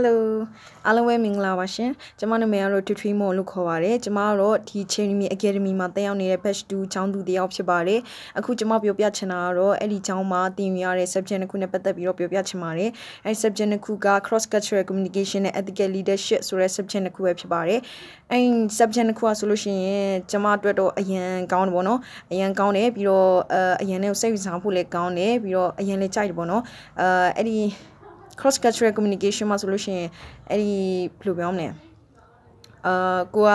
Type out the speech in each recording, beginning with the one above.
Hello အားလုံးပဲမင်္ဂလာပါရှင် ကျွန်မနာမည်ကတော့ Tutri Mon လို့ခေါ်ပါတယ်ကျွန်မကတော့ဒီ Cherrymi Academy မှာတက်ရောက်နေတဲ့ Batch 2ချောင်းသူတယောက်ဖြစ်ပါတယ်အခုကျွန်မပြောပြချင်တာကတော့အဲ့ဒီချောင်းမှာသင်ယူရတဲ့ subject တစ်ခုနဲ့ပတ်သက်ပြီးတော့ပြောပြချင်ပါတယ်အဲ့ဒီ subject တစ်ခုက Cross Cultural Communication နဲ့ Ethical Leadership ဆိုတဲ့ subject တစ်ခုပဲဖြစ်ပါတယ်အဲ့ဒီ subject တစ်ခုอ่ะဆိုလို့ရှိရင်ကျွန်မအတွက်တော့အရန်ကောင်းတယ်ပေါ့နော်အရန်ကောင်းတယ်ပြီးတော့အရန်လည်းစိတ်ဝင်စားဖို့လည်းကောင်းတယ်ပြီးတော့အရန်လည်းကြိုက်တယ်ပေါ့နော်အဲအဲ့ဒီ cross cultural communication မှာဆိုလို့ရှိရင်အဲ့ဒီဘယ်လိုပြောမလဲအာကိုက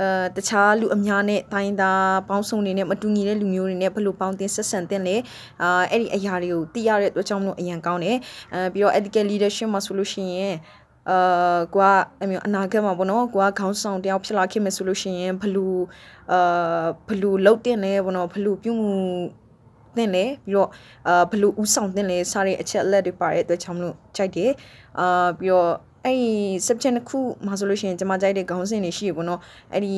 အဲတခြားလူအများနဲ့တိုင်းသားပေါင်းစုံတွေနဲ့မတူညီတဲ့လူမျိုးတွေနဲ့ဘယ်လိုပေါင်းတင်ဆက်ဆံတင်လဲအာအဲ့ဒီအရာတွေကိုသိရတဲ့အတွက်ကြောင့်မလို့အရန်ကောင်းတယ်အဲပြီးတော့ ethical leadership မှာဆိုလို့ရှိရင်အာကွာအမျိုးအနာဂတ်မှာပေါ့နော်ကွာခေါင်းဆောင်တယောက်ဖြစ်လာခဲ့မယ်ဆိုလို့ရှိရင်ဘလူအာဘလူလုတ်တင်လဲပေါ့နော်ဘလူပြုမှုသင့်လဲပြီးတော့အာဘလို့ဥဆောင်သင့်လဲစတဲ့အချက်လက်တွေပါတဲ့အတွက်ကြောင့်မလို့ကြိုက်တယ်အာပြီးတော့အဲ့ဒီ subject တစ်ခုမှာဆိုလို့ရှိရင်ကျွန်မကြိုက်တဲ့ခေါင်းစဉ်တွေရှိရပေါ့နော်အဲ့ဒီ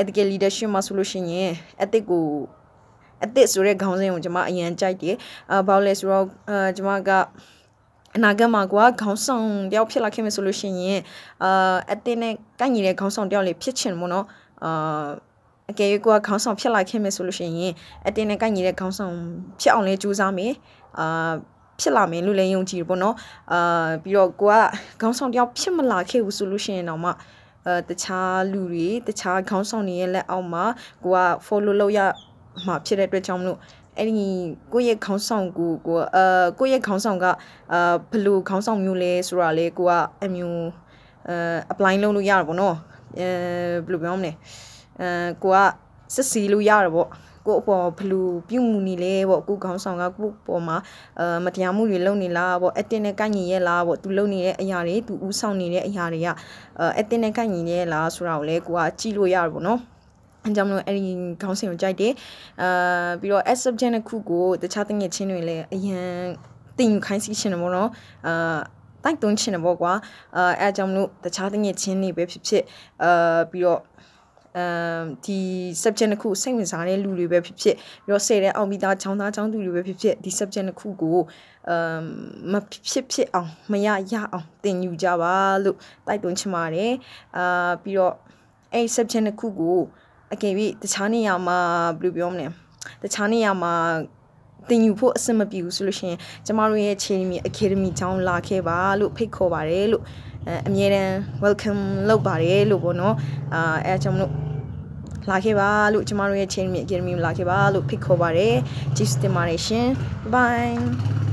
ethical leadership မှာဆိုလို့ရှိရင် ethic ကိုအသစ်ဆိုတဲ့ခေါင်းစဉ်ကိုကျွန်မအရင်ကြိုက်တယ်အာဘာလို့လဲဆိုတော့အာကျွန်မကအနာဂတ်မှာကွာခေါင်းဆောင်တယောက်ဖြစ်လာခဲ့မယ်ဆိုလို့ရှိရင်အာအသစ်နဲ့ကိုက်ညီတဲ့ခေါင်းဆောင်တယောက်လေးဖြစ်ချင်ပေါ့နော်အာအကယ်၍ကိုကခေါင်းဆောင်ဖြစ်လာခဲ့မယ်ဆိုလို့ရှိရင်အတင်းနဲ့ကိုက်ညီတဲ့ခေါင်းဆောင်ဖြစ်အောင်လဲကြိုးစားမယ်အာဖြစ်လာမယ်လို့လည်းယုံကြည်ပေါ့နော်အာပြီးတော့ကိုကခေါင်းဆောင်တယောက်ဖြစ်မလာခဲ့ဘူးဆိုလို့ရှိရင်တော့မှအဲတခြားလူတွေတခြားခေါင်းဆောင်တွေရဲ့လက်အောက်မှာကိုက follow လုပ်ရမှာဖြစ်တဲ့အတွက်ကြောင့်မလို့အဲ့ဒီကိုယ့်ရဲ့ခေါင်းဆောင်ကိုကိုအဲကိုယ့်ရဲ့ခေါင်းဆောင်ကအဲဘယ်လိုခေါင်းဆောင်မျိုးလဲဆိုတာလေကိုကအမျိုးအဲ apply လုပ်လို့ရတယ်ပေါ့နော်အဲဘယ်လိုပြောမလဲအဲကိုကစစ်စီလို့ရတာပေါ့ကိုအပေါ်ဘလူပြုတ်မှုနေလဲပေါ့ကိုခေါင်းဆောင်ကကိုပေါ်မှာအဲမတရားမှုတွေလုပ်နေလားပေါ့အတင်းနဲ့ကန့်ညင်ရဲ့လားပေါ့သူလုပ်နေတဲ့အရာတွေသူဦးဆောင်နေတဲ့အရာတွေကအဲအတင်းနဲ့ကန့်ညင်ရဲ့လားဆိုတာကိုလဲကိုကကြည့်လို့ရတယ်ပေါ့နော်အကြောင်းလို့အဲ့ဒီခေါင်းစဉ်ကိုကြိုက်တယ်အာပြီးတော့ subject တစ်ခုကိုတခြားတငယ်ချင်းတွေလည်းအရင်တင်ယူခိုင်းစီရှင်တယ်ပေါ့နော်အာတိုက်တွန်းရှင်တယ်ပေါ့ကွာအာအဲ့အကြောင်းလို့တခြားတငယ်ချင်းတွေပဲဖြစ်ဖြစ်အာပြီးတော့အမ်ဒီ subject တစ်ခုစိတ်ဝင်စားတဲ့လူတွေပဲဖြစ်ဖြစ်ပြီးတော့ဆယ်တဲ့အောင်ပြီးသားချောင်းသားချောင်းသူတွေပဲဖြစ်ဖြစ်ဒီ subject တစ်ခုကိုအမ်မဖြစ်ဖြစ်အောင် မရရအောင်သင်ယူကြပါလို့တိုက်တွန်းချင်ပါတယ်အာပြီးတော့အဲ့ subject တစ်ခုကိုအကယ်၍တခြားနေရာမှာဘယ်လိုပြောမလဲတခြားနေရာမှာတင်ယူဖို့အဆင်မပြေဘူးဆိုလို့ရှိရင်ကျမတို့ရဲ့ချီမီ Academy ကျောင်းလာခဲ့ပါလို့ဖိတ်ခေါ်ပါတယ်လို့အမြဲတမ်း welcome လုပ်ပါတယ်လို့ပေါ့နော်အာအဲအကြောင်းမလို့လာခဲ့ပါလို့ကျမတို့ရဲ့ Chain Academy လာခဲ့ပါလို့ဖိတ်ခေါ်ပါတယ် Jeeves တင်ပါတယ်ရှင် Bye